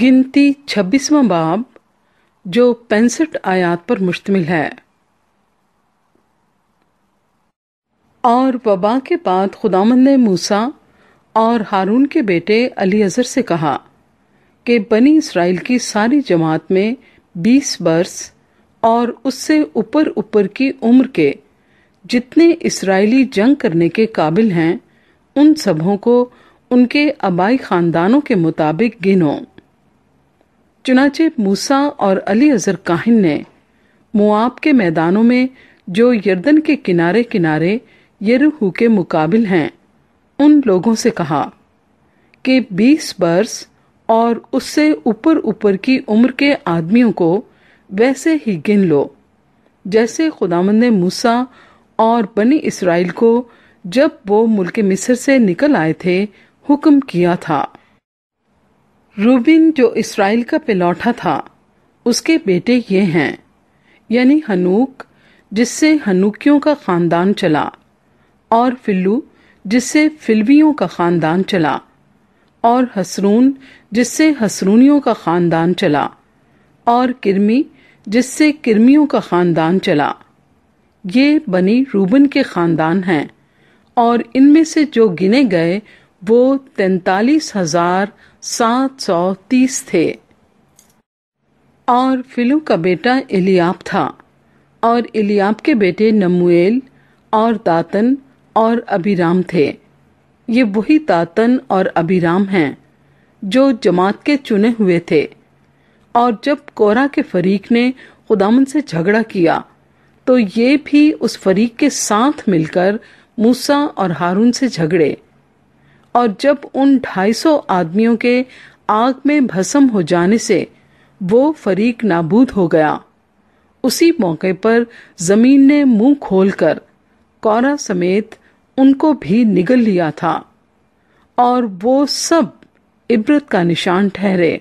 गिनती छब्बीसवां बाब जो पैंसठ आयात पर मुश्तमिल है और वबा के बाद खुदामंद ने मूसा और हारून के बेटे अली अज़हर से कहा कि बनी इसराइल की सारी जमात में बीस वर्ष और उससे ऊपर ऊपर की उम्र के जितने इसराइली जंग करने के काबिल हैं उन सबों को उनके आबाई खानदानों के मुताबिक गिनो चुनाचे मूसा और अली अजहर काहिन ने मुआब के मैदानों में जो यर्दन के किनारे किनारे यरूहू के मुकाबिल हैं उन लोगों से कहा कि 20 बर्स और उससे ऊपर ऊपर की उम्र के आदमियों को वैसे ही गिन लो जैसे खुदामंद ने मूसा और बनी इसराइल को जब वो मुल्क मिस्र से निकल आए थे हुक्म किया था रूबिन जो इसराइल का पिलौठा था उसके बेटे ये हैं यानी हनूक जिससे हनूकियों का खानदान चला और फिल्लू जिससे फिल्वियों का खानदान चला और हसरून जिससे हसरूनियों का खानदान चला और किरमी जिससे किरमियों का खानदान चला ये बनी रूबन के खानदान हैं और इनमें से जो गिने गए वो तैतालीस हजार सात सौ तीस थे और फिलू का बेटा इलियाब था और इलियाब के बेटे नमुएल और तातन और अबिराम थे ये वही तातन और अबीराम हैं जो जमात के चुने हुए थे और जब कोरा के फरीक ने खुदामन से झगड़ा किया तो ये भी उस फरीक के साथ मिलकर मूसा और हारून से झगड़े और जब उन 250 आदमियों के आग में भस्म हो जाने से वो फरीक नाबूद हो गया उसी मौके पर जमीन ने मुंह खोलकर कौरा समेत उनको भी निगल लिया था और वो सब इबरत का निशान ठहरे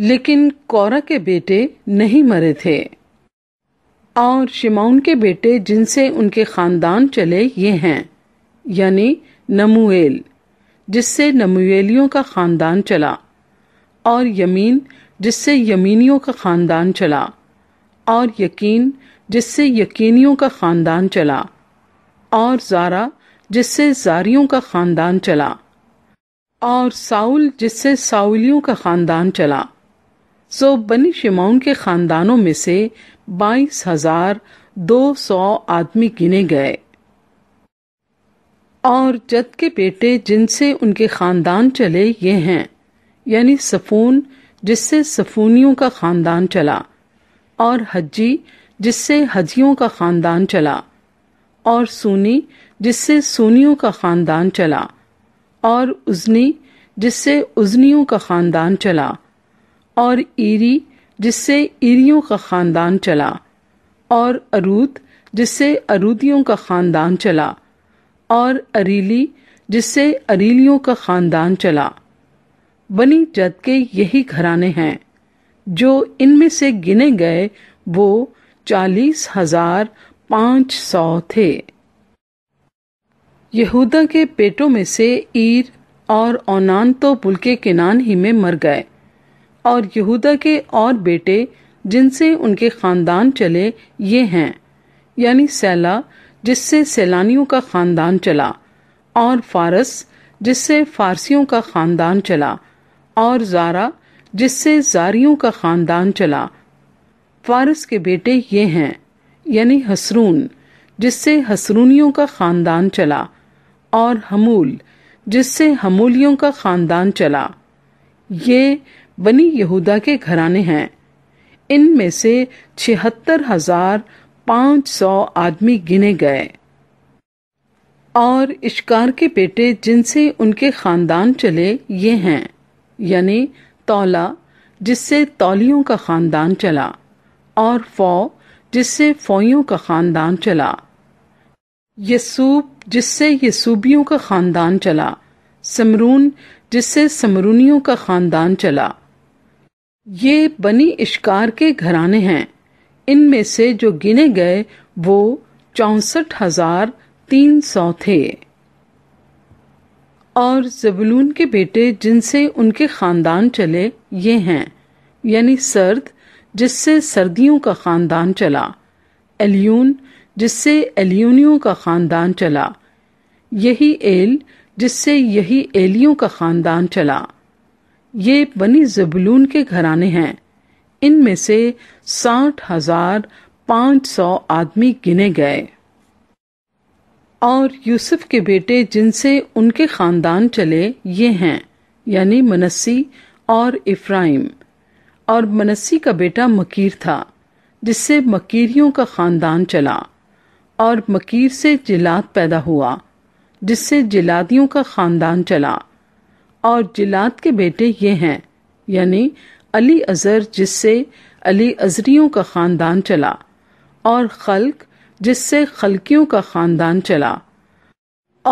लेकिन कौरा के बेटे नहीं मरे थे और शिमाउन के बेटे जिनसे उनके खानदान चले ये हैं यानी नमुएल जिससे नमुएलियों का ख़ानदान चला और यमीन जिससे यमीनियों का ख़ानदान चला और यकीन जिससे यकीनियों का ख़ानदान चला और जारा जिससे जारियों का ख़ानदान चला और साउल जिससे साउलियों का ख़ानदान चला सो बनी शिमाउन के ख़ानदानों में से बाईस हजार दो सौ आदमी गिने गए और जद के बेटे जिनसे उनके ख़ानदान चले ये हैं यानी सफ़ून जिससे सफ़ूनियों का ख़ानदान चला और हज्जी जिससे हजियों का ख़ानदान चला और सूनी जिससे सूनियों का ख़ानदान चला और उजनी जिससे उजनियों का ख़ानदान चला और ईरी जिससे ईरियों का ख़ानदान चला और अरूद जिससे अरूदियों का ख़ानदान चला और अरीली जिससे अरीलियों का खानदान चला बनी जद के यही घराने हैं जो इनमें से गिने गए वो चालीस हजार पाँच सौ थे यहूदा के पेटों में से ईर और ओनान तो पुल के किनान ही में मर गए और यहूदा के और बेटे जिनसे उनके खानदान चले ये हैं यानी सैला जिससे सैलानियों का खानदान चला और फारस जिससे फारसियों का खानदान चला और जारा जिससे जारियों का खानदान चला फारस के बेटे ये हैं यानी हसरून जिससे हसरूनियों का खानदान चला और हमूल जिससे हमूलियों का खानदान चला ये बनी यहूदा के घराने हैं इनमें से छिहत्तर हजार पांच सौ आदमी गिने गए और इश्कार के बेटे जिनसे उनके खानदान चले ये हैं यानी तौला जिससे तौलियों का खानदान चला और फौ जिससे फौइयों का खानदान चला यसूब जिससे यसूबियों का खानदान चला समरून जिससे समरूनियों का खानदान चला ये बनी इश्कार के घराने हैं इनमें से जो गिने गए वो चौसठ हजार तीन सौ थे और जबलून के बेटे जिनसे उनके खानदान चले ये हैं यानी सर्द जिससे सर्दियों का खानदान चला एलियून जिससे एलियूनियों का खानदान चला यही एल जिससे यही एलियों का खानदान चला ये बनी जबलून के घराने हैं इनमें से साठ हजार पांच सौ आदमी गिने गए और यूसुफ के बेटे जिनसे उनके खानदान चले ये हैं यानी मनस्सी और इफ्राइम और मनस्सी का बेटा मकीर था जिससे मकीरियों का खानदान चला और मकीर से जिलाद पैदा हुआ जिससे जिलादियों का खानदान चला और जिलाद के बेटे ये हैं यानी अली अजर जिससे अली अजरियों का ख़ानदान चला और खल्क जिससे खलकियों का ख़ानदान चला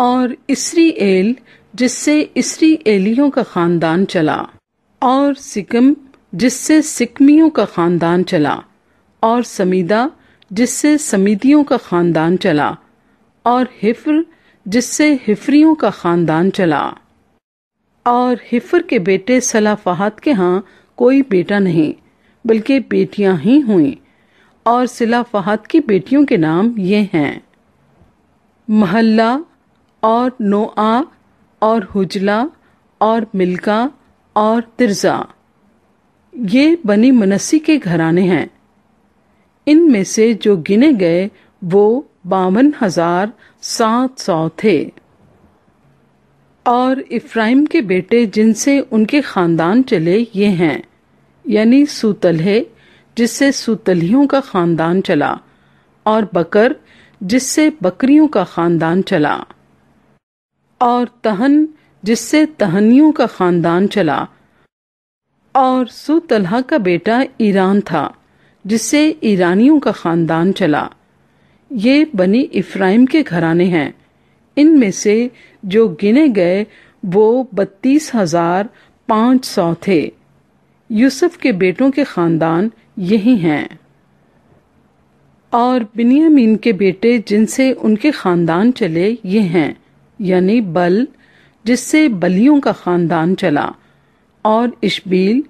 और इसरी एल जिससे इसरी एलियों का ख़ानदान चला और सिकम जिससे सिकमियों का ख़ानदान चला और समीदा जिससे समीदियों का ख़ानदान चला और हिफ्र जिससे हिफरियों का ख़ानदान चला और हिफर के बेटे सलाफाहत के यहाँ कोई बेटा नहीं बल्कि बेटियां ही हुई और सिला फहद की बेटियों के नाम ये हैं महल्ला और नोआ और हुजला और मिल्का और तिरजा ये बनी मनसी के घराने हैं इनमें से जो गिने गए वो बावन हजार सात सौ थे और इफ्राहिम के बेटे जिनसे उनके खानदान चले ये हैं यानी सूतलहे जिससे सूतलियों का खानदान चला और बकर जिससे बकरियों का खानदान चला और तहन जिससे तहनियों का खानदान चला और सूतलहा का बेटा ईरान था जिससे ईरानियों का खानदान चला ये बनी इफ्राइम के घराने हैं इनमें से जो गिने गए वो बत्तीस हजार पांच सौ थे यूसुफ के बेटों के ख़ानदान यही हैं और बिनियामीन के बेटे जिनसे उनके ख़ानदान चले ये हैं यानी बल जिससे बलियों का ख़ानदान चला और इशबील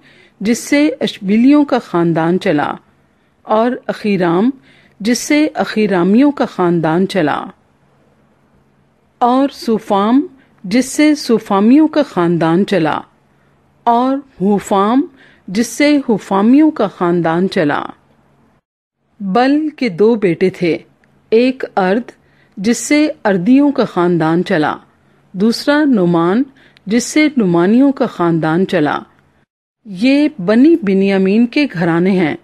जिससे अशबीलियों का ख़ानदान चला और अखीराम जिससे अखीरामियों का ख़ानदान चला और सूफाम जिससे सूफामियों का ख़ानदान चला और हुफाम जिससे हुफामियों का खानदान चला बल के दो बेटे थे एक अर्द जिससे अर्दियों का खानदान चला दूसरा नुमान जिससे नुमानियों का खानदान चला ये बनी बिनियामीन के घराने हैं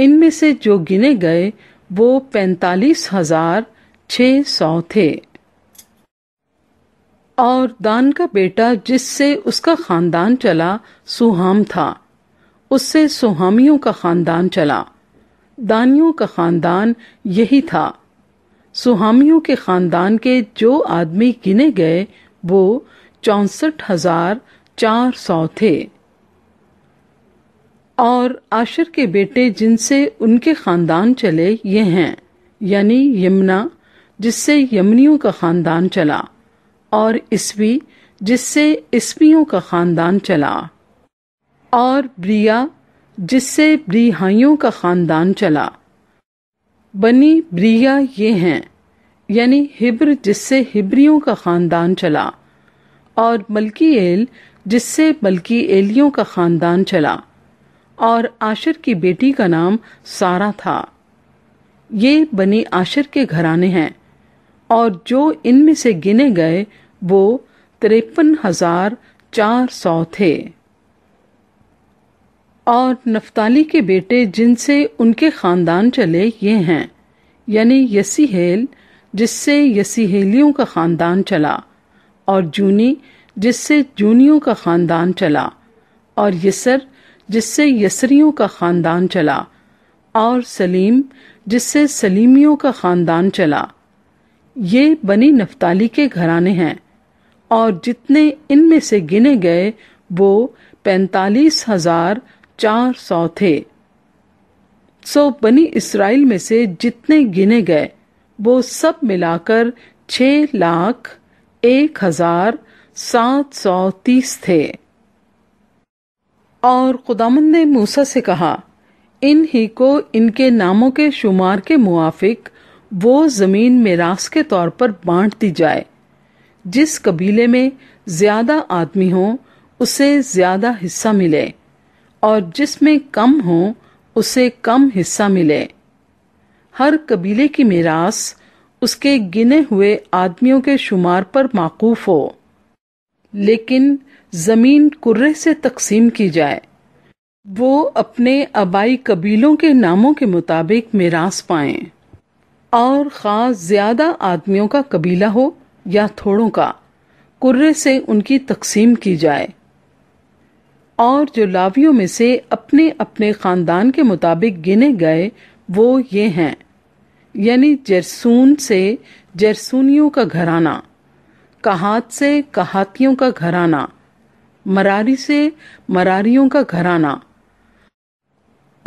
इनमें से जो गिने गए वो पैंतालीस हजार छ सौ थे और दान का बेटा जिससे उसका खानदान चला सुहाम था उससे सुहामियों का खानदान चला दानियों का खानदान यही था सुहामियों के खानदान के जो आदमी गिने गए वो चौसठ हजार चार सौ थे और आशर के बेटे जिनसे उनके खानदान चले ये हैं यानी यमुना जिससे यमनियों का खानदान चला और इसवी जिससे इसवियों का खानदान चला और ब्रिया जिससे ब्रीहाइयों का खानदान चला बनी ब्रिया ये हैं यानी हिब्र जिससे हिब्रियों का खानदान चला और मलकी एल जिससे मलकी एलियों का खानदान चला और आशर की बेटी का नाम सारा था ये बनी आशर के घराने हैं और जो इनमें से गिने गए वो तिरपन हजार चार सौ थे और नफ्ताली के बेटे जिनसे उनके खानदान चले ये हैं यानी यसीहेल जिससे यसीहेलियों का खानदान चला और जूनी जिससे जूनियों का खानदान चला और यसर जिससे यसरियों का खानदान चला और सलीम जिससे सलीमियों का खानदान चला ये बनी नफ्ताली के घराने हैं और जितने इनमें से गिने गए वो पैंतालीस हजार चार सौ थे सो बनी इसराइल में से जितने गिने गए वो सब मिलाकर छ लाख एक हजार सात सौ तीस थे और खुदामन ने मूसा से कहा इन ही को इनके नामों के शुमार के मुआफिक वो जमीन मिरास के तौर पर बांट दी जाए जिस कबीले में ज्यादा आदमी हो उसे ज्यादा हिस्सा मिले और जिसमें कम हो उसे कम हिस्सा मिले हर कबीले की मीरास उसके गिने हुए आदमियों के शुमार पर माकूफ हो लेकिन जमीन कुर्रे से तकसीम की जाए वो अपने आबाई कबीलों के नामों के मुताबिक मीरास पाए और खास ज्यादा आदमियों का कबीला हो या थोड़ों का कुर्रे से उनकी तकसीम की जाए और जो लावियों में से अपने अपने खानदान के मुताबिक गिने गए वो ये हैं यानी जरसून से जरसूनियों का घराना कहात से कहातियों का घराना मरारी से मरारियों का घराना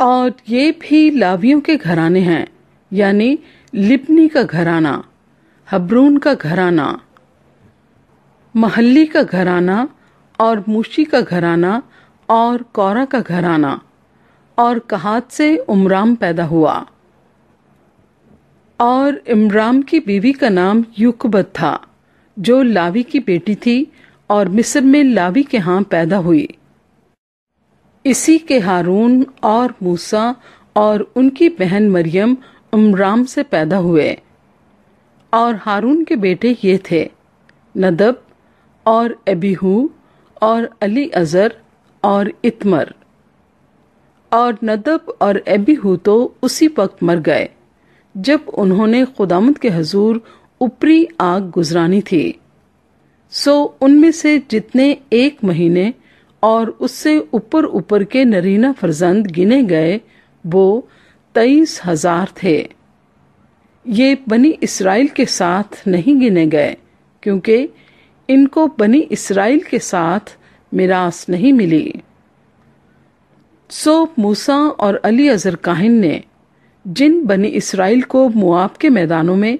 और ये भी लावियों के घराने हैं यानी लिपनी का घराना हबरून का घराना महल्ली का घराना और मुशी का घराना और कौरा का घराना और कहात से उमराम पैदा हुआ और इमराम की बीवी का नाम युकबत था जो लावी की बेटी थी और मिस्र में लावी के हां पैदा हुई इसी के हारून और मूसा और उनकी बहन मरियम उमराम से पैदा हुए और हारून के बेटे ये थे नदब और एबीहू और अली अजर और इतमर और नदब और एबीहू तो उसी वक्त मर गए जब उन्होंने खुदामद के हजूर ऊपरी आग गुजरानी थी सो उनमें से जितने एक महीने और उससे ऊपर ऊपर के नरीना फर्जंद गिने गए वो तेईस हजार थे ये बनी इसराइल के साथ नहीं गिने गए क्योंकि इनको बनी इसराइल के साथ मिरास नहीं मिली सो मूसा और अली अजहर काहिन ने जिन बनी इसराइल को मुआब के मैदानों में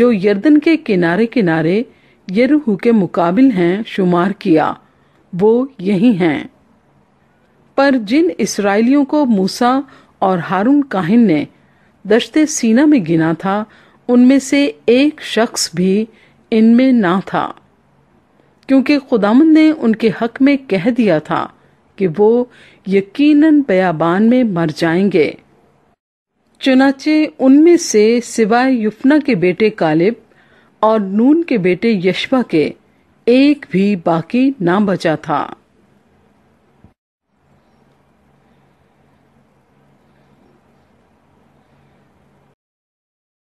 जो यर्दन के किनारे किनारे यरूहू के मुकाबिल हैं शुमार किया वो यही हैं पर जिन इसराइलियों को मूसा और हारून काहिन ने दश्ते सीना में गिना था उनमें से एक शख्स भी इनमें ना था क्योंकि खुदाम ने उनके हक में कह दिया था कि वो यकीनन बयाबान में मर जाएंगे चुनाचे उनमें से सिवाय युफना के बेटे कालिब और नून के बेटे यशबा के एक भी बाकी ना बचा था